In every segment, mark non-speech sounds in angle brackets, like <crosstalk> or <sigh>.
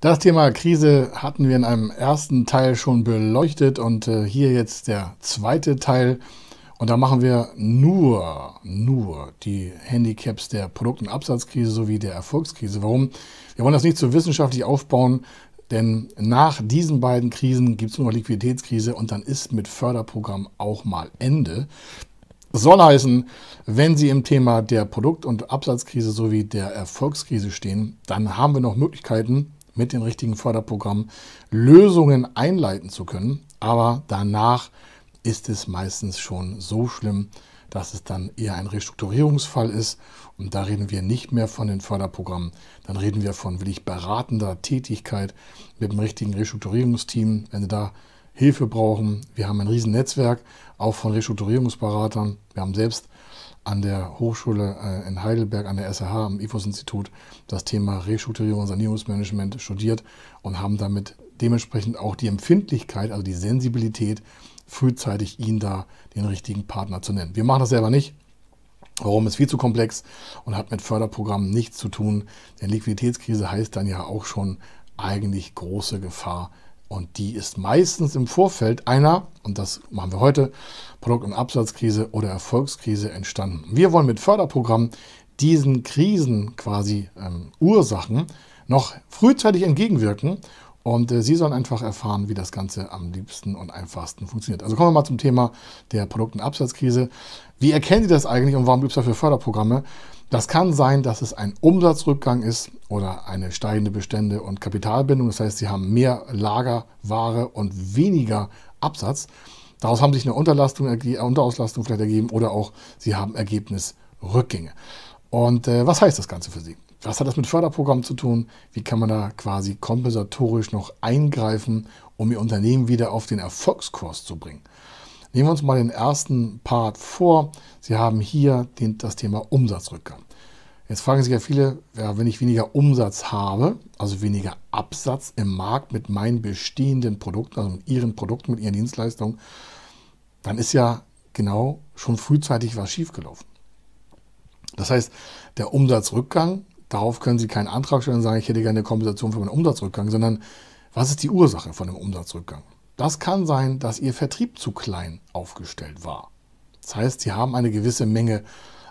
Das Thema Krise hatten wir in einem ersten Teil schon beleuchtet und äh, hier jetzt der zweite Teil. Und da machen wir nur, nur die Handicaps der Produkt- und Absatzkrise sowie der Erfolgskrise. Warum? Wir wollen das nicht zu so wissenschaftlich aufbauen, denn nach diesen beiden Krisen gibt es nur noch Liquiditätskrise und dann ist mit Förderprogramm auch mal Ende. Soll heißen, wenn Sie im Thema der Produkt- und Absatzkrise sowie der Erfolgskrise stehen, dann haben wir noch Möglichkeiten, mit den richtigen Förderprogrammen Lösungen einleiten zu können. Aber danach ist es meistens schon so schlimm, dass es dann eher ein Restrukturierungsfall ist. Und da reden wir nicht mehr von den Förderprogrammen. Dann reden wir von wirklich beratender Tätigkeit mit dem richtigen Restrukturierungsteam, wenn Sie da Hilfe brauchen. Wir haben ein Riesennetzwerk, auch von Restrukturierungsberatern. Wir haben selbst an der Hochschule äh, in Heidelberg, an der SRH, am IFOS-Institut, das Thema Restrukturierung und Sanierungsmanagement studiert und haben damit dementsprechend auch die Empfindlichkeit, also die Sensibilität, frühzeitig ihn da den richtigen Partner zu nennen. Wir machen das selber nicht. Warum ist viel zu komplex und hat mit Förderprogrammen nichts zu tun? Denn Liquiditätskrise heißt dann ja auch schon eigentlich große Gefahr und die ist meistens im Vorfeld einer, und das machen wir heute, Produkt- und Absatzkrise oder Erfolgskrise entstanden. Wir wollen mit Förderprogrammen diesen Krisen quasi ähm, Ursachen noch frühzeitig entgegenwirken und äh, Sie sollen einfach erfahren, wie das Ganze am liebsten und einfachsten funktioniert. Also kommen wir mal zum Thema der Produkt- und Absatzkrise. Wie erkennen Sie das eigentlich und warum gibt es dafür Förderprogramme? Das kann sein, dass es ein Umsatzrückgang ist oder eine steigende Bestände- und Kapitalbindung. Das heißt, Sie haben mehr Lagerware und weniger Absatz. Daraus haben sich eine Unterlastung, äh, Unterauslastung vielleicht ergeben oder auch Sie haben Ergebnisrückgänge. Und äh, was heißt das Ganze für Sie? Was hat das mit Förderprogrammen zu tun? Wie kann man da quasi kompensatorisch noch eingreifen, um Ihr Unternehmen wieder auf den Erfolgskurs zu bringen? Nehmen wir uns mal den ersten Part vor. Sie haben hier den, das Thema Umsatzrückgang. Jetzt fragen sich ja viele, ja, wenn ich weniger Umsatz habe, also weniger Absatz im Markt mit meinen bestehenden Produkten, also mit Ihren Produkten, mit Ihren Dienstleistungen, dann ist ja genau schon frühzeitig was schiefgelaufen. Das heißt, der Umsatzrückgang darauf können Sie keinen Antrag stellen und sagen, ich hätte gerne eine Kompensation für meinen Umsatzrückgang, sondern was ist die Ursache von dem Umsatzrückgang? Das kann sein, dass Ihr Vertrieb zu klein aufgestellt war. Das heißt, Sie haben eine gewisse Menge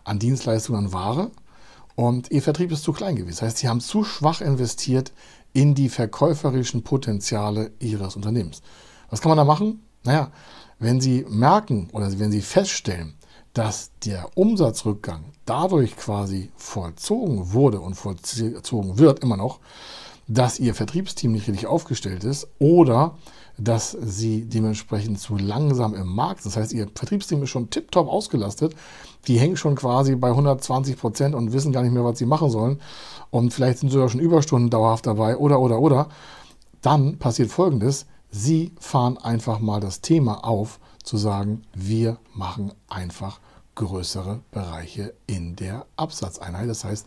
an Dienstleistungen, an Ware und Ihr Vertrieb ist zu klein gewesen. Das heißt, Sie haben zu schwach investiert in die verkäuferischen Potenziale Ihres Unternehmens. Was kann man da machen? Naja, wenn Sie merken oder wenn Sie feststellen, dass der Umsatzrückgang dadurch quasi vollzogen wurde und vollzogen wird immer noch, dass ihr Vertriebsteam nicht richtig aufgestellt ist oder dass sie dementsprechend zu langsam im Markt sind. Das heißt, ihr Vertriebsteam ist schon tiptop ausgelastet. Die hängen schon quasi bei 120 Prozent und wissen gar nicht mehr, was sie machen sollen. Und vielleicht sind sogar schon Überstunden dauerhaft dabei oder, oder, oder. Dann passiert Folgendes. Sie fahren einfach mal das Thema auf zu sagen, wir machen einfach größere Bereiche in der Absatzeinheit. Das heißt,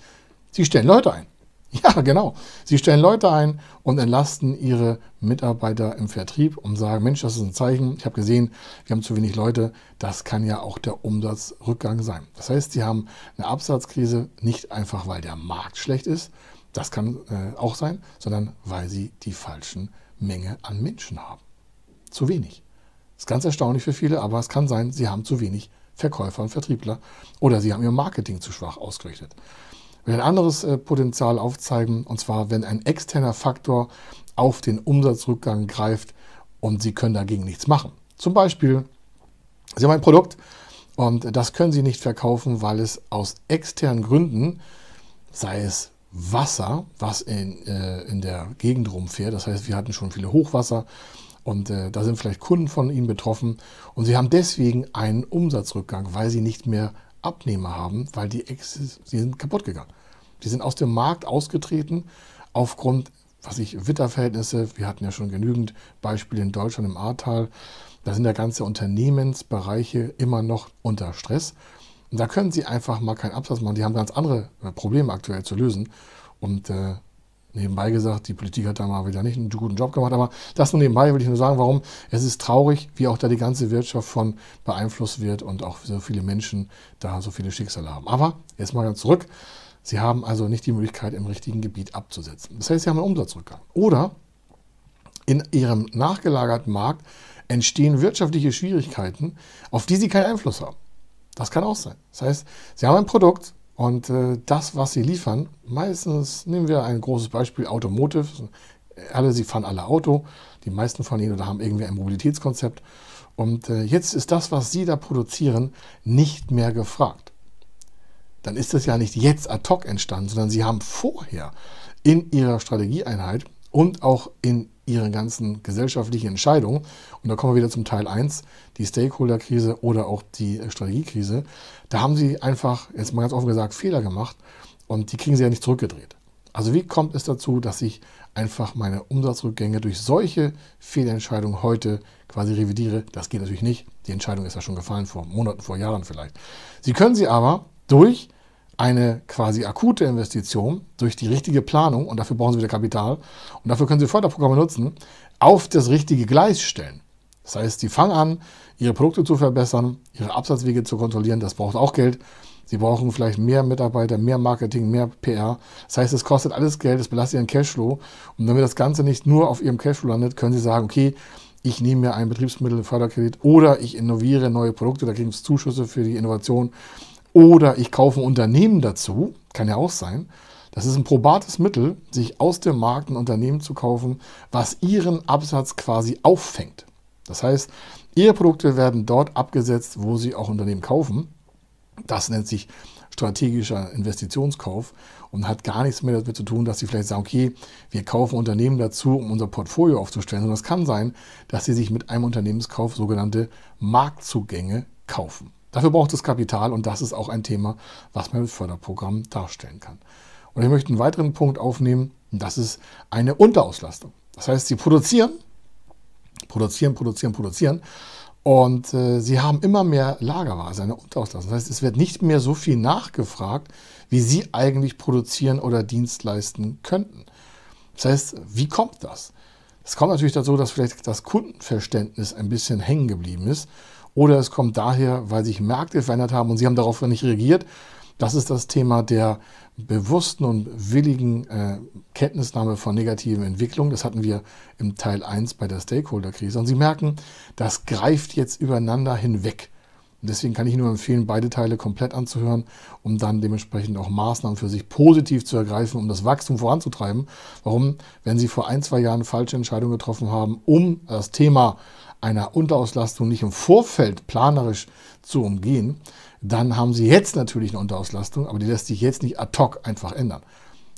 sie stellen Leute ein. <laughs> Ja, genau. Sie stellen Leute ein und entlasten ihre Mitarbeiter im Vertrieb und sagen, Mensch, das ist ein Zeichen. Ich habe gesehen, wir haben zu wenig Leute. Das kann ja auch der Umsatzrückgang sein. Das heißt, sie haben eine Absatzkrise nicht einfach, weil der Markt schlecht ist. Das kann äh, auch sein, sondern weil sie die falschen Menge an Menschen haben. Zu wenig. Das Ist ganz erstaunlich für viele, aber es kann sein, sie haben zu wenig Verkäufer und Vertriebler oder sie haben ihr Marketing zu schwach ausgerichtet. Wir will ein anderes äh, Potenzial aufzeigen, und zwar, wenn ein externer Faktor auf den Umsatzrückgang greift und Sie können dagegen nichts machen. Zum Beispiel, Sie haben ein Produkt und das können Sie nicht verkaufen, weil es aus externen Gründen, sei es Wasser, was in, äh, in der Gegend rumfährt, das heißt, wir hatten schon viele Hochwasser, und äh, da sind vielleicht Kunden von Ihnen betroffen. Und Sie haben deswegen einen Umsatzrückgang, weil Sie nicht mehr Abnehmer haben, weil die Exis, die sind kaputt gegangen. Die sind aus dem Markt ausgetreten aufgrund, was ich, Witterverhältnisse. Wir hatten ja schon genügend Beispiele in Deutschland im Ahrtal. Da sind ja ganze Unternehmensbereiche immer noch unter Stress. Und da können sie einfach mal keinen Absatz machen. Die haben ganz andere äh, Probleme aktuell zu lösen. Und äh, nebenbei gesagt, die Politik hat da mal wieder nicht einen guten Job gemacht, aber das nur nebenbei will ich nur sagen, warum es ist traurig, wie auch da die ganze Wirtschaft von beeinflusst wird und auch so viele Menschen da so viele Schicksale haben. Aber jetzt mal ganz zurück. Sie haben also nicht die Möglichkeit, im richtigen Gebiet abzusetzen. Das heißt, Sie haben einen Umsatzrückgang. Oder in Ihrem nachgelagerten Markt entstehen wirtschaftliche Schwierigkeiten, auf die Sie keinen Einfluss haben. Das kann auch sein. Das heißt, Sie haben ein Produkt, und äh, das, was sie liefern, meistens nehmen wir ein großes Beispiel, Automotive. Alle, sie fahren alle Auto, die meisten von ihnen haben irgendwie ein Mobilitätskonzept. Und äh, jetzt ist das, was sie da produzieren, nicht mehr gefragt. Dann ist das ja nicht jetzt ad hoc entstanden, sondern sie haben vorher in ihrer Strategieeinheit und auch in ihre ganzen gesellschaftlichen Entscheidungen. Und da kommen wir wieder zum Teil 1, die Stakeholder-Krise oder auch die Strategiekrise. Da haben sie einfach, jetzt mal ganz offen gesagt, Fehler gemacht und die kriegen sie ja nicht zurückgedreht. Also wie kommt es dazu, dass ich einfach meine Umsatzrückgänge durch solche Fehlentscheidungen heute quasi revidiere? Das geht natürlich nicht. Die Entscheidung ist ja schon gefallen vor Monaten, vor Jahren vielleicht. Sie können sie aber durch eine quasi akute Investition durch die richtige Planung, und dafür brauchen Sie wieder Kapital, und dafür können Sie Förderprogramme nutzen, auf das richtige Gleis stellen. Das heißt, Sie fangen an, Ihre Produkte zu verbessern, Ihre Absatzwege zu kontrollieren, das braucht auch Geld. Sie brauchen vielleicht mehr Mitarbeiter, mehr Marketing, mehr PR. Das heißt, es kostet alles Geld, es belastet Ihren Cashflow. Und damit das Ganze nicht nur auf Ihrem Cashflow landet, können Sie sagen, okay, ich nehme mir ein einen Förderkredit oder ich innoviere neue Produkte, da kriegen Sie Zuschüsse für die Innovation. Oder ich kaufe ein Unternehmen dazu, kann ja auch sein. Das ist ein probates Mittel, sich aus dem Markt ein Unternehmen zu kaufen, was ihren Absatz quasi auffängt. Das heißt, ihre Produkte werden dort abgesetzt, wo sie auch Unternehmen kaufen. Das nennt sich strategischer Investitionskauf und hat gar nichts mehr damit zu tun, dass sie vielleicht sagen, okay, wir kaufen Unternehmen dazu, um unser Portfolio aufzustellen, sondern es kann sein, dass sie sich mit einem Unternehmenskauf sogenannte Marktzugänge kaufen. Dafür braucht es Kapital und das ist auch ein Thema, was man mit Förderprogrammen darstellen kann. Und ich möchte einen weiteren Punkt aufnehmen, das ist eine Unterauslastung. Das heißt, sie produzieren, produzieren, produzieren, produzieren und äh, sie haben immer mehr Lagerware, also eine Unterauslastung. Das heißt, es wird nicht mehr so viel nachgefragt, wie sie eigentlich produzieren oder Dienst leisten könnten. Das heißt, wie kommt das? Es kommt natürlich dazu, dass vielleicht das Kundenverständnis ein bisschen hängen geblieben ist oder es kommt daher, weil sich Märkte verändert haben und sie haben darauf nicht reagiert. Das ist das Thema der bewussten und willigen äh, Kenntnisnahme von negativen Entwicklungen. Das hatten wir im Teil 1 bei der Stakeholder-Krise. Und Sie merken, das greift jetzt übereinander hinweg. Und deswegen kann ich nur empfehlen, beide Teile komplett anzuhören, um dann dementsprechend auch Maßnahmen für sich positiv zu ergreifen, um das Wachstum voranzutreiben. Warum? Wenn Sie vor ein, zwei Jahren falsche Entscheidungen getroffen haben, um das Thema einer Unterauslastung nicht im Vorfeld planerisch zu umgehen, dann haben Sie jetzt natürlich eine Unterauslastung, aber die lässt sich jetzt nicht ad hoc einfach ändern.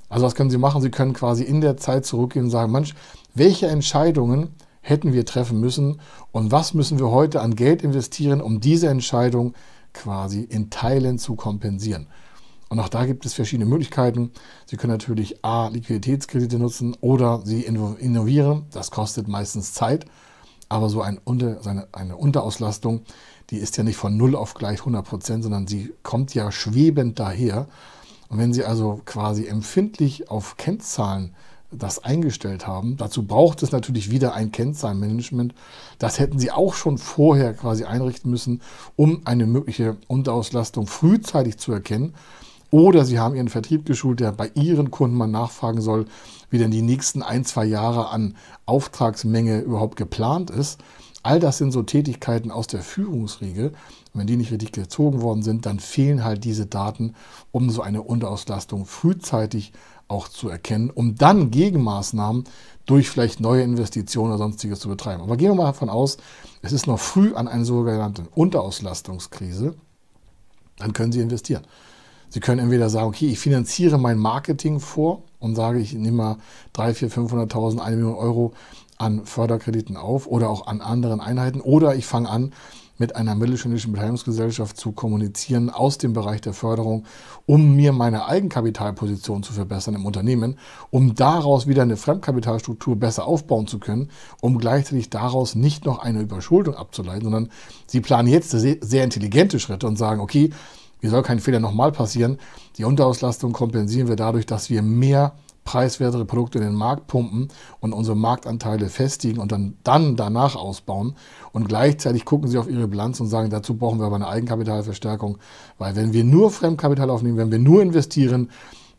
Also was können Sie machen? Sie können quasi in der Zeit zurückgehen und sagen, Mensch, welche Entscheidungen hätten wir treffen müssen und was müssen wir heute an Geld investieren, um diese Entscheidung quasi in Teilen zu kompensieren. Und auch da gibt es verschiedene Möglichkeiten. Sie können natürlich A, Liquiditätskredite nutzen oder Sie innovieren. Das kostet meistens Zeit. Aber so ein Unter, seine, eine Unterauslastung, die ist ja nicht von 0 auf gleich 100 Prozent, sondern sie kommt ja schwebend daher. Und wenn Sie also quasi empfindlich auf Kennzahlen das eingestellt haben, dazu braucht es natürlich wieder ein Kennzahlenmanagement. Das hätten Sie auch schon vorher quasi einrichten müssen, um eine mögliche Unterauslastung frühzeitig zu erkennen oder sie haben ihren Vertrieb geschult, der bei ihren Kunden mal nachfragen soll, wie denn die nächsten ein, zwei Jahre an Auftragsmenge überhaupt geplant ist. All das sind so Tätigkeiten aus der Führungsriege. Und wenn die nicht richtig gezogen worden sind, dann fehlen halt diese Daten, um so eine Unterauslastung frühzeitig auch zu erkennen, um dann Gegenmaßnahmen durch vielleicht neue Investitionen oder sonstiges zu betreiben. Aber gehen wir mal davon aus, es ist noch früh an einer sogenannten Unterauslastungskrise, dann können Sie investieren. Sie können entweder sagen, okay, ich finanziere mein Marketing vor und sage, ich nehme mal 3, 4, 500.000, 1 Million Euro an Förderkrediten auf oder auch an anderen Einheiten oder ich fange an, mit einer mittelständischen Beteiligungsgesellschaft zu kommunizieren aus dem Bereich der Förderung, um mir meine Eigenkapitalposition zu verbessern im Unternehmen, um daraus wieder eine Fremdkapitalstruktur besser aufbauen zu können, um gleichzeitig daraus nicht noch eine Überschuldung abzuleiten, sondern Sie planen jetzt sehr intelligente Schritte und sagen, okay, mir soll kein Fehler nochmal passieren. Die Unterauslastung kompensieren wir dadurch, dass wir mehr preiswertere Produkte in den Markt pumpen und unsere Marktanteile festigen und dann, dann danach ausbauen. Und gleichzeitig gucken sie auf ihre Bilanz und sagen, dazu brauchen wir aber eine Eigenkapitalverstärkung, weil wenn wir nur Fremdkapital aufnehmen, wenn wir nur investieren,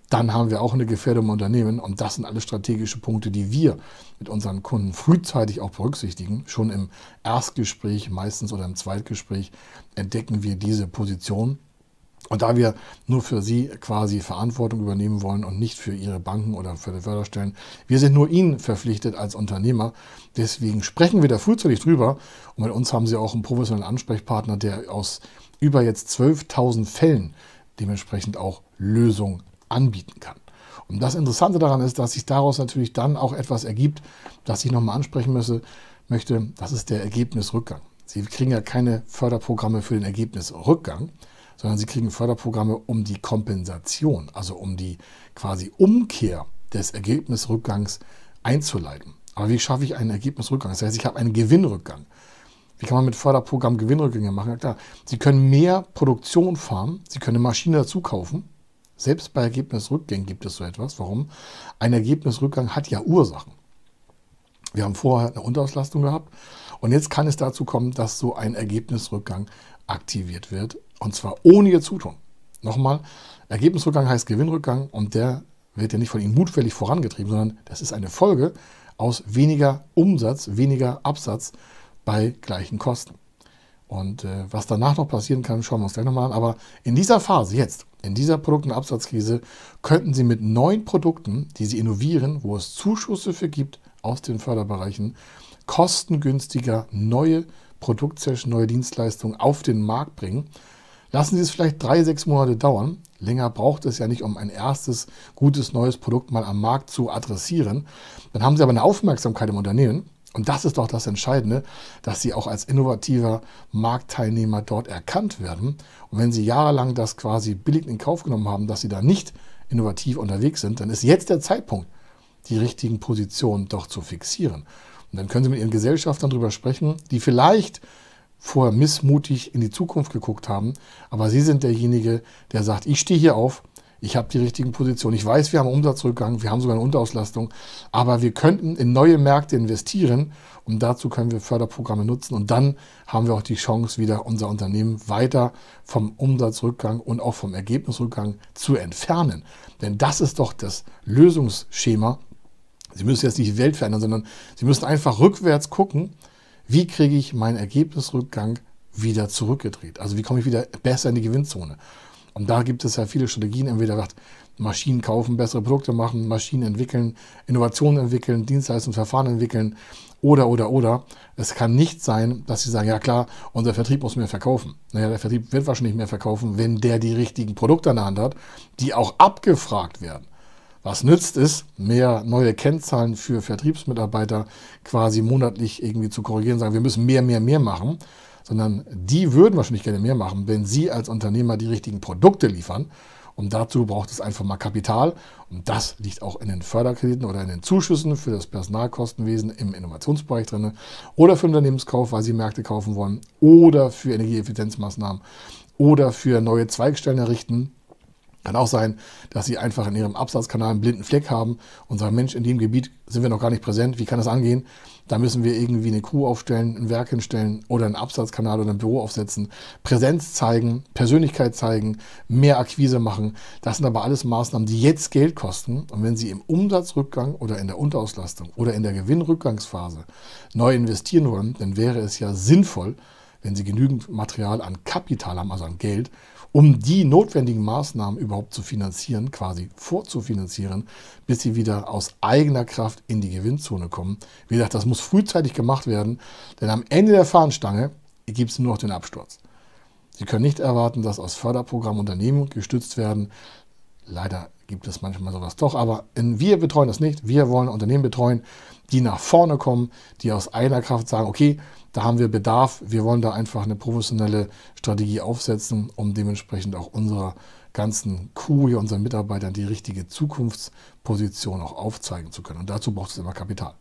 dann haben wir auch eine Gefährdung im Unternehmen. Und das sind alle strategische Punkte, die wir mit unseren Kunden frühzeitig auch berücksichtigen. Schon im Erstgespräch meistens oder im Zweitgespräch entdecken wir diese Position und da wir nur für Sie quasi Verantwortung übernehmen wollen und nicht für Ihre Banken oder für die Förderstellen, wir sind nur Ihnen verpflichtet als Unternehmer. Deswegen sprechen wir da frühzeitig drüber. Und bei uns haben Sie auch einen professionellen Ansprechpartner, der aus über jetzt 12.000 Fällen dementsprechend auch Lösungen anbieten kann. Und das Interessante daran ist, dass sich daraus natürlich dann auch etwas ergibt, das ich nochmal ansprechen müsse, möchte. Das ist der Ergebnisrückgang. Sie kriegen ja keine Förderprogramme für den Ergebnisrückgang sondern sie kriegen Förderprogramme um die Kompensation, also um die quasi Umkehr des Ergebnisrückgangs einzuleiten. Aber wie schaffe ich einen Ergebnisrückgang? Das heißt, ich habe einen Gewinnrückgang. Wie kann man mit Förderprogrammen Gewinnrückgänge machen? Ja, klar, Sie können mehr Produktion fahren, Sie können eine Maschine dazu kaufen. Selbst bei Ergebnisrückgängen gibt es so etwas. Warum? Ein Ergebnisrückgang hat ja Ursachen. Wir haben vorher eine Unterauslastung gehabt und jetzt kann es dazu kommen, dass so ein Ergebnisrückgang aktiviert wird und zwar ohne ihr Zutun. Nochmal, Ergebnisrückgang heißt Gewinnrückgang und der wird ja nicht von Ihnen mutwillig vorangetrieben, sondern das ist eine Folge aus weniger Umsatz, weniger Absatz bei gleichen Kosten. Und äh, was danach noch passieren kann, schauen wir uns gleich nochmal an. Aber in dieser Phase jetzt, in dieser Produkt- und Absatzkrise, könnten Sie mit neuen Produkten, die Sie innovieren, wo es Zuschüsse für gibt aus den Förderbereichen, kostengünstiger neue Produktsession, neue Dienstleistungen auf den Markt bringen Lassen Sie es vielleicht drei, sechs Monate dauern. Länger braucht es ja nicht, um ein erstes gutes neues Produkt mal am Markt zu adressieren. Dann haben Sie aber eine Aufmerksamkeit im Unternehmen. Und das ist doch das Entscheidende, dass Sie auch als innovativer Marktteilnehmer dort erkannt werden. Und wenn Sie jahrelang das quasi billig in Kauf genommen haben, dass Sie da nicht innovativ unterwegs sind, dann ist jetzt der Zeitpunkt, die richtigen Positionen doch zu fixieren. Und dann können Sie mit Ihren Gesellschaftern darüber sprechen, die vielleicht vorher missmutig in die Zukunft geguckt haben. Aber Sie sind derjenige, der sagt, ich stehe hier auf, ich habe die richtigen Positionen. Ich weiß, wir haben Umsatzrückgang, wir haben sogar eine Unterauslastung, aber wir könnten in neue Märkte investieren und dazu können wir Förderprogramme nutzen und dann haben wir auch die Chance, wieder unser Unternehmen weiter vom Umsatzrückgang und auch vom Ergebnisrückgang zu entfernen. Denn das ist doch das Lösungsschema. Sie müssen jetzt nicht die Welt verändern, sondern Sie müssen einfach rückwärts gucken wie kriege ich meinen Ergebnisrückgang wieder zurückgedreht? Also wie komme ich wieder besser in die Gewinnzone? Und da gibt es ja viele Strategien, entweder sagt, Maschinen kaufen, bessere Produkte machen, Maschinen entwickeln, Innovationen entwickeln, Dienstleistungsverfahren entwickeln oder, oder, oder. Es kann nicht sein, dass sie sagen, ja klar, unser Vertrieb muss mehr verkaufen. Naja, der Vertrieb wird wahrscheinlich mehr verkaufen, wenn der die richtigen Produkte an der Hand hat, die auch abgefragt werden. Was nützt es, mehr neue Kennzahlen für Vertriebsmitarbeiter quasi monatlich irgendwie zu korrigieren, sagen, wir müssen mehr, mehr, mehr machen, sondern die würden wahrscheinlich gerne mehr machen, wenn sie als Unternehmer die richtigen Produkte liefern. Und dazu braucht es einfach mal Kapital. Und das liegt auch in den Förderkrediten oder in den Zuschüssen für das Personalkostenwesen im Innovationsbereich drin. Oder für Unternehmenskauf, weil sie Märkte kaufen wollen. Oder für Energieeffizienzmaßnahmen. Oder für neue Zweigstellen errichten. Kann auch sein, dass sie einfach in ihrem Absatzkanal einen blinden Fleck haben und sagen, Mensch, in dem Gebiet sind wir noch gar nicht präsent, wie kann das angehen? Da müssen wir irgendwie eine Crew aufstellen, ein Werk hinstellen oder einen Absatzkanal oder ein Büro aufsetzen, Präsenz zeigen, Persönlichkeit zeigen, mehr Akquise machen. Das sind aber alles Maßnahmen, die jetzt Geld kosten. Und wenn Sie im Umsatzrückgang oder in der Unterauslastung oder in der Gewinnrückgangsphase neu investieren wollen, dann wäre es ja sinnvoll, wenn Sie genügend Material an Kapital haben, also an Geld, um die notwendigen Maßnahmen überhaupt zu finanzieren, quasi vorzufinanzieren, bis sie wieder aus eigener Kraft in die Gewinnzone kommen. Wie gesagt, das muss frühzeitig gemacht werden, denn am Ende der Fahnenstange gibt es nur noch den Absturz. Sie können nicht erwarten, dass aus Förderprogrammen Unternehmen gestützt werden. Leider gibt es manchmal sowas doch, aber in, wir betreuen das nicht. Wir wollen Unternehmen betreuen, die nach vorne kommen, die aus einer Kraft sagen, okay, da haben wir Bedarf, wir wollen da einfach eine professionelle Strategie aufsetzen, um dementsprechend auch unserer ganzen Crew, hier unseren Mitarbeitern die richtige Zukunftsposition auch aufzeigen zu können. Und dazu braucht es immer Kapital.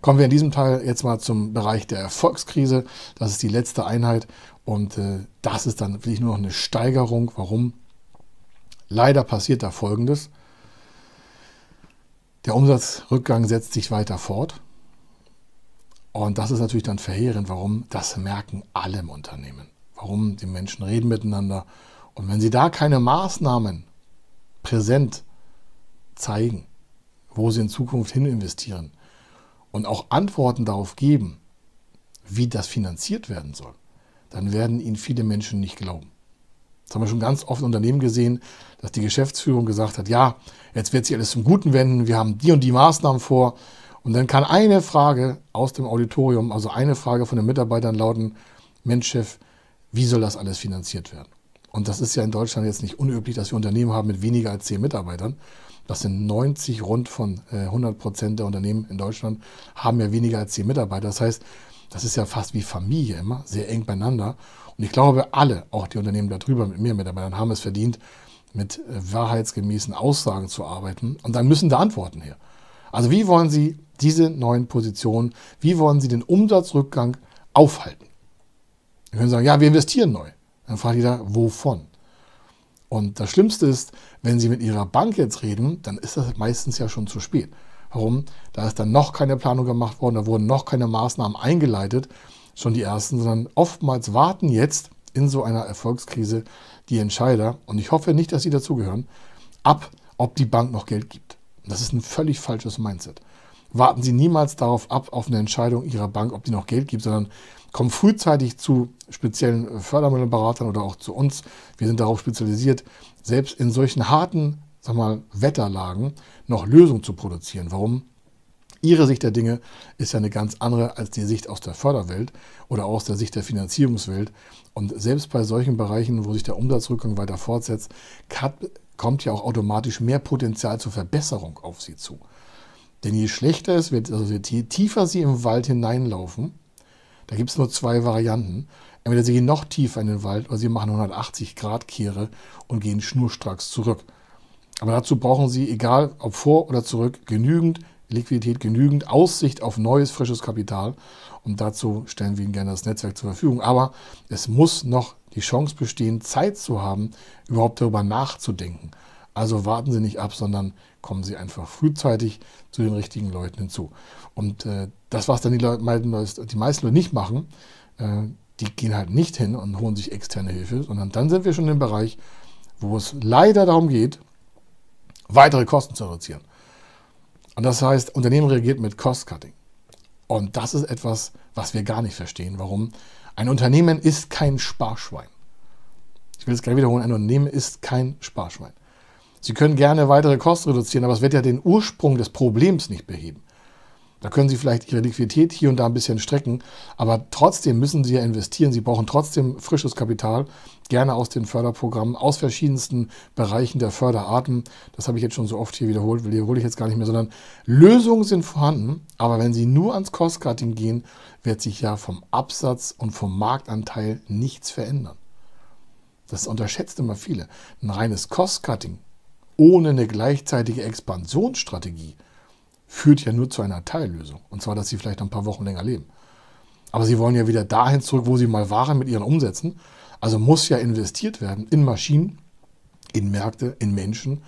Kommen wir in diesem Teil jetzt mal zum Bereich der Erfolgskrise. Das ist die letzte Einheit und äh, das ist dann wirklich nur noch eine Steigerung. Warum? Leider passiert da Folgendes. Der Umsatzrückgang setzt sich weiter fort. Und das ist natürlich dann verheerend. Warum? Das merken alle im Unternehmen. Warum? Die Menschen reden miteinander. Und wenn sie da keine Maßnahmen präsent zeigen, wo sie in Zukunft hin investieren und auch Antworten darauf geben, wie das finanziert werden soll, dann werden ihnen viele Menschen nicht glauben. Das haben wir schon ganz oft in Unternehmen gesehen, dass die Geschäftsführung gesagt hat, ja, jetzt wird sich alles zum Guten wenden, wir haben die und die Maßnahmen vor. Und dann kann eine Frage aus dem Auditorium, also eine Frage von den Mitarbeitern lauten, Mensch, Chef, wie soll das alles finanziert werden? Und das ist ja in Deutschland jetzt nicht unüblich, dass wir Unternehmen haben mit weniger als zehn Mitarbeitern. Das sind 90 rund von 100 äh, Prozent der Unternehmen in Deutschland haben ja weniger als zehn Mitarbeiter. Das heißt, das ist ja fast wie Familie immer, sehr eng beieinander. Und ich glaube, alle, auch die Unternehmen darüber mit mir, mit Mitarbeitern, haben es verdient, mit äh, wahrheitsgemäßen Aussagen zu arbeiten. Und dann müssen da Antworten her. Also wie wollen Sie diese neuen Positionen, wie wollen Sie den Umsatzrückgang aufhalten? Sie können sagen, ja, wir investieren neu. Dann fragt jeder, wovon? Und das Schlimmste ist, wenn Sie mit Ihrer Bank jetzt reden, dann ist das meistens ja schon zu spät herum. Da ist dann noch keine Planung gemacht worden, da wurden noch keine Maßnahmen eingeleitet, schon die ersten, sondern oftmals warten jetzt in so einer Erfolgskrise die Entscheider, und ich hoffe nicht, dass sie dazugehören, ab, ob die Bank noch Geld gibt. Das ist ein völlig falsches Mindset. Warten Sie niemals darauf ab, auf eine Entscheidung Ihrer Bank, ob die noch Geld gibt, sondern kommen frühzeitig zu speziellen Fördermittelberatern oder auch zu uns. Wir sind darauf spezialisiert, selbst in solchen harten sag mal, Wetterlagen noch Lösungen zu produzieren. Warum? Ihre Sicht der Dinge ist ja eine ganz andere als die Sicht aus der Förderwelt oder aus der Sicht der Finanzierungswelt. Und selbst bei solchen Bereichen, wo sich der Umsatzrückgang weiter fortsetzt, kommt ja auch automatisch mehr Potenzial zur Verbesserung auf Sie zu. Denn je schlechter es wird, also je tiefer Sie im Wald hineinlaufen, da gibt es nur zwei Varianten. Entweder Sie gehen noch tiefer in den Wald oder Sie machen 180 Grad Kehre und gehen schnurstracks zurück. Aber dazu brauchen Sie, egal ob vor oder zurück, genügend Liquidität, genügend Aussicht auf neues, frisches Kapital. Und dazu stellen wir Ihnen gerne das Netzwerk zur Verfügung. Aber es muss noch die Chance bestehen, Zeit zu haben, überhaupt darüber nachzudenken. Also warten Sie nicht ab, sondern kommen Sie einfach frühzeitig zu den richtigen Leuten hinzu. Und äh, das, was dann die, Leute, die meisten Leute nicht machen, äh, die gehen halt nicht hin und holen sich externe Hilfe, sondern dann sind wir schon im Bereich, wo es leider darum geht, weitere Kosten zu reduzieren. Und das heißt, Unternehmen reagiert mit Cost-Cutting. Und das ist etwas, was wir gar nicht verstehen, warum. Ein Unternehmen ist kein Sparschwein. Ich will es gleich wiederholen, ein Unternehmen ist kein Sparschwein. Sie können gerne weitere Kosten reduzieren, aber es wird ja den Ursprung des Problems nicht beheben. Da können Sie vielleicht Ihre Liquidität hier und da ein bisschen strecken, aber trotzdem müssen Sie ja investieren. Sie brauchen trotzdem frisches Kapital, gerne aus den Förderprogrammen, aus verschiedensten Bereichen der Förderarten. Das habe ich jetzt schon so oft hier wiederholt, wiederhole ich jetzt gar nicht mehr, sondern Lösungen sind vorhanden. Aber wenn Sie nur ans Costcutting gehen, wird sich ja vom Absatz und vom Marktanteil nichts verändern. Das unterschätzt immer viele. Ein reines Costcutting ohne eine gleichzeitige Expansionsstrategie – führt ja nur zu einer Teillösung. Und zwar, dass sie vielleicht ein paar Wochen länger leben. Aber sie wollen ja wieder dahin zurück, wo sie mal waren mit ihren Umsätzen. Also muss ja investiert werden in Maschinen, in Märkte, in Menschen,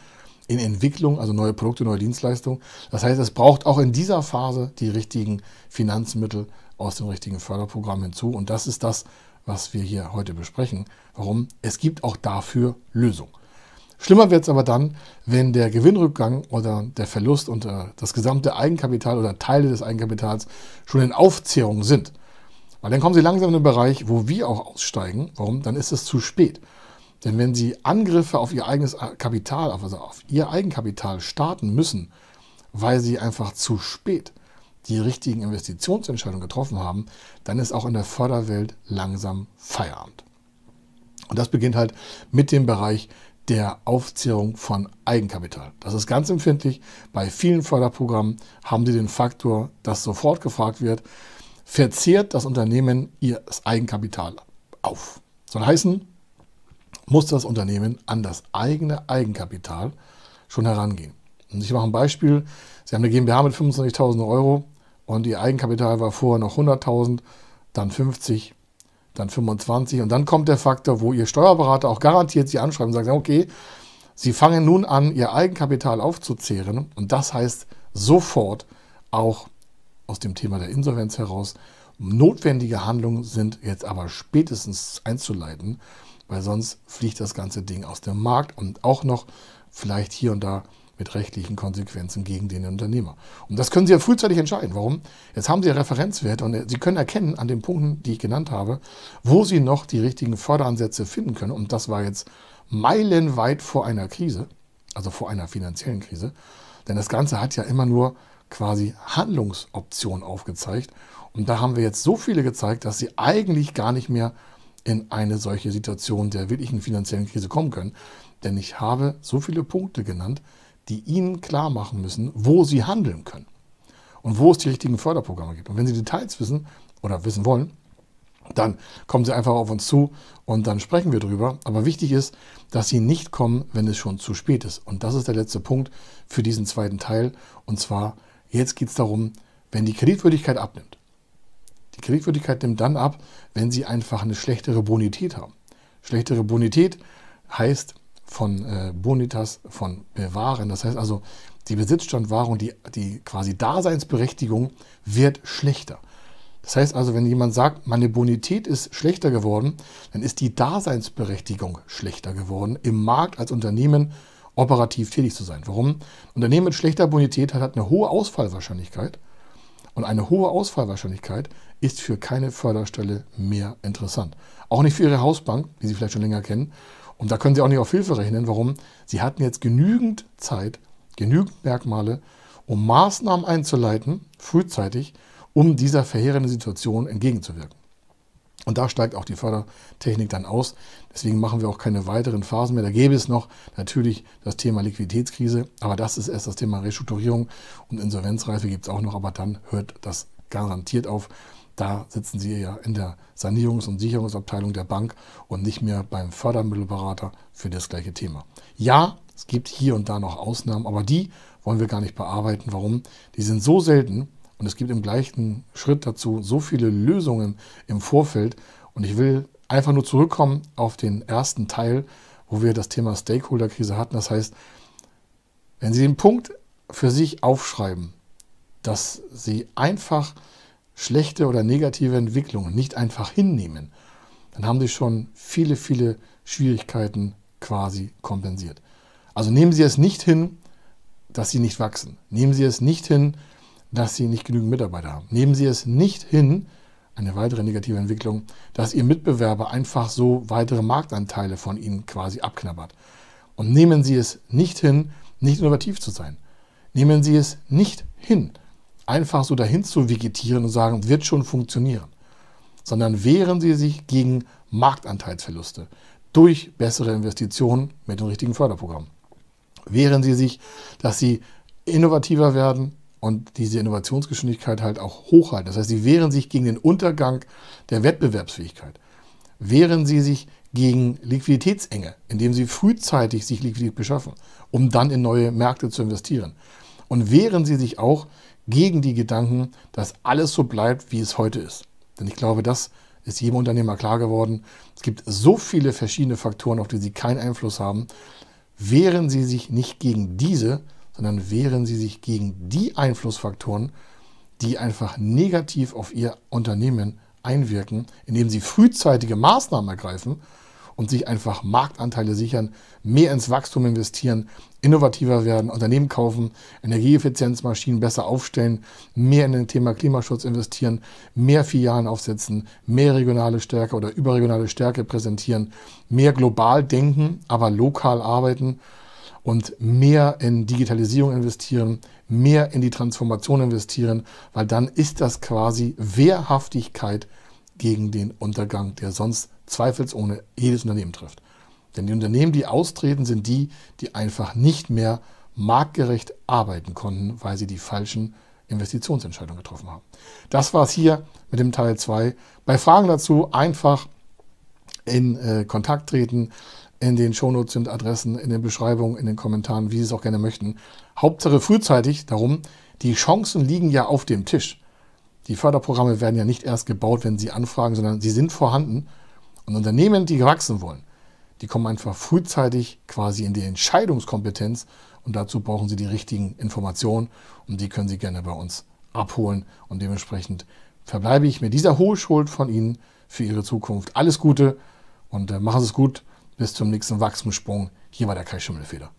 in Entwicklung, also neue Produkte, neue Dienstleistungen. Das heißt, es braucht auch in dieser Phase die richtigen Finanzmittel aus dem richtigen Förderprogramm hinzu. Und das ist das, was wir hier heute besprechen. Warum? Es gibt auch dafür Lösungen. Schlimmer wird es aber dann, wenn der Gewinnrückgang oder der Verlust und äh, das gesamte Eigenkapital oder Teile des Eigenkapitals schon in Aufzehrung sind. Weil dann kommen Sie langsam in den Bereich, wo wir auch aussteigen. Warum? Dann ist es zu spät. Denn wenn Sie Angriffe auf Ihr eigenes äh, Kapital, also auf Ihr Eigenkapital starten müssen, weil Sie einfach zu spät die richtigen Investitionsentscheidungen getroffen haben, dann ist auch in der Förderwelt langsam Feierabend. Und das beginnt halt mit dem Bereich der Aufzehrung von Eigenkapital. Das ist ganz empfindlich. Bei vielen Förderprogrammen haben Sie den Faktor, dass sofort gefragt wird, verzehrt das Unternehmen ihr Eigenkapital auf. Soll heißen, muss das Unternehmen an das eigene Eigenkapital schon herangehen. Und ich mache ein Beispiel. Sie haben eine GmbH mit 25.000 Euro und Ihr Eigenkapital war vorher noch 100.000, dann 50, dann 25 und dann kommt der Faktor, wo Ihr Steuerberater auch garantiert Sie anschreiben und sagt, okay, Sie fangen nun an, Ihr Eigenkapital aufzuzehren und das heißt sofort auch aus dem Thema der Insolvenz heraus, notwendige Handlungen sind jetzt aber spätestens einzuleiten, weil sonst fliegt das ganze Ding aus dem Markt und auch noch vielleicht hier und da mit rechtlichen Konsequenzen gegen den Unternehmer. Und das können Sie ja frühzeitig entscheiden. Warum? Jetzt haben Sie ja Referenzwert und äh, Sie können erkennen an den Punkten, die ich genannt habe, wo Sie noch die richtigen Förderansätze finden können. Und das war jetzt meilenweit vor einer Krise, also vor einer finanziellen Krise. Denn das Ganze hat ja immer nur quasi Handlungsoptionen aufgezeigt. Und da haben wir jetzt so viele gezeigt, dass sie eigentlich gar nicht mehr in eine solche Situation der wirklichen finanziellen Krise kommen können. Denn ich habe so viele Punkte genannt, die ihnen klar machen müssen, wo sie handeln können und wo es die richtigen Förderprogramme gibt. Und wenn sie Details wissen oder wissen wollen, dann kommen sie einfach auf uns zu und dann sprechen wir drüber. Aber wichtig ist, dass sie nicht kommen, wenn es schon zu spät ist. Und das ist der letzte Punkt für diesen zweiten Teil. Und zwar, jetzt geht es darum, wenn die Kreditwürdigkeit abnimmt. Die Kreditwürdigkeit nimmt dann ab, wenn sie einfach eine schlechtere Bonität haben. Schlechtere Bonität heißt, von äh, Bonitas von bewahren. Das heißt also, die Besitzstandwahrung, die, die quasi Daseinsberechtigung wird schlechter. Das heißt also, wenn jemand sagt, meine Bonität ist schlechter geworden, dann ist die Daseinsberechtigung schlechter geworden, im Markt als Unternehmen operativ tätig zu sein. Warum? Ein Unternehmen mit schlechter Bonität hat, hat eine hohe Ausfallwahrscheinlichkeit. Und eine hohe Ausfallwahrscheinlichkeit ist für keine Förderstelle mehr interessant. Auch nicht für Ihre Hausbank, die Sie vielleicht schon länger kennen, und da können Sie auch nicht auf Hilfe rechnen. Warum? Sie hatten jetzt genügend Zeit, genügend Merkmale, um Maßnahmen einzuleiten, frühzeitig, um dieser verheerenden Situation entgegenzuwirken. Und da steigt auch die Fördertechnik dann aus. Deswegen machen wir auch keine weiteren Phasen mehr. Da gäbe es noch natürlich das Thema Liquiditätskrise, aber das ist erst das Thema Restrukturierung und Insolvenzreife gibt es auch noch, aber dann hört das garantiert auf. Da sitzen Sie ja in der Sanierungs- und Sicherungsabteilung der Bank und nicht mehr beim Fördermittelberater für das gleiche Thema. Ja, es gibt hier und da noch Ausnahmen, aber die wollen wir gar nicht bearbeiten. Warum? Die sind so selten und es gibt im gleichen Schritt dazu so viele Lösungen im Vorfeld. Und ich will einfach nur zurückkommen auf den ersten Teil, wo wir das Thema Stakeholder-Krise hatten. Das heißt, wenn Sie den Punkt für sich aufschreiben, dass Sie einfach schlechte oder negative Entwicklungen nicht einfach hinnehmen, dann haben Sie schon viele, viele Schwierigkeiten quasi kompensiert. Also nehmen Sie es nicht hin, dass Sie nicht wachsen. Nehmen Sie es nicht hin, dass Sie nicht genügend Mitarbeiter haben. Nehmen Sie es nicht hin, eine weitere negative Entwicklung, dass Ihr Mitbewerber einfach so weitere Marktanteile von Ihnen quasi abknabbert. Und nehmen Sie es nicht hin, nicht innovativ zu sein. Nehmen Sie es nicht hin, einfach so dahin zu vegetieren und sagen, wird schon funktionieren, sondern wehren sie sich gegen Marktanteilsverluste durch bessere Investitionen mit dem richtigen Förderprogramm. Wehren sie sich, dass sie innovativer werden und diese Innovationsgeschwindigkeit halt auch hochhalten. Das heißt, sie wehren sich gegen den Untergang der Wettbewerbsfähigkeit. Wehren sie sich gegen Liquiditätsenge, indem sie frühzeitig sich Liquidität beschaffen, um dann in neue Märkte zu investieren. Und wehren sie sich auch gegen die Gedanken, dass alles so bleibt, wie es heute ist. Denn ich glaube, das ist jedem Unternehmer klar geworden. Es gibt so viele verschiedene Faktoren, auf die sie keinen Einfluss haben. Wehren sie sich nicht gegen diese, sondern wehren sie sich gegen die Einflussfaktoren, die einfach negativ auf ihr Unternehmen einwirken, indem sie frühzeitige Maßnahmen ergreifen und sich einfach Marktanteile sichern, mehr ins Wachstum investieren, innovativer werden, Unternehmen kaufen, Energieeffizienzmaschinen besser aufstellen, mehr in den Thema Klimaschutz investieren, mehr Filialen aufsetzen, mehr regionale Stärke oder überregionale Stärke präsentieren, mehr global denken, aber lokal arbeiten und mehr in Digitalisierung investieren, mehr in die Transformation investieren, weil dann ist das quasi Wehrhaftigkeit gegen den Untergang der sonst zweifelsohne jedes Unternehmen trifft. Denn die Unternehmen, die austreten, sind die, die einfach nicht mehr marktgerecht arbeiten konnten, weil sie die falschen Investitionsentscheidungen getroffen haben. Das war es hier mit dem Teil 2. Bei Fragen dazu einfach in äh, Kontakt treten. In den Shownotes sind Adressen, in den Beschreibungen, in den Kommentaren, wie Sie es auch gerne möchten. Hauptsache frühzeitig darum, die Chancen liegen ja auf dem Tisch. Die Förderprogramme werden ja nicht erst gebaut, wenn Sie anfragen, sondern sie sind vorhanden und Unternehmen, die wachsen wollen, die kommen einfach frühzeitig quasi in die Entscheidungskompetenz und dazu brauchen sie die richtigen Informationen und die können sie gerne bei uns abholen und dementsprechend verbleibe ich mit dieser hohen Schuld von Ihnen für Ihre Zukunft. Alles Gute und äh, machen Sie es gut. Bis zum nächsten Wachstumssprung. Hier war der Kai Schimmelfeder.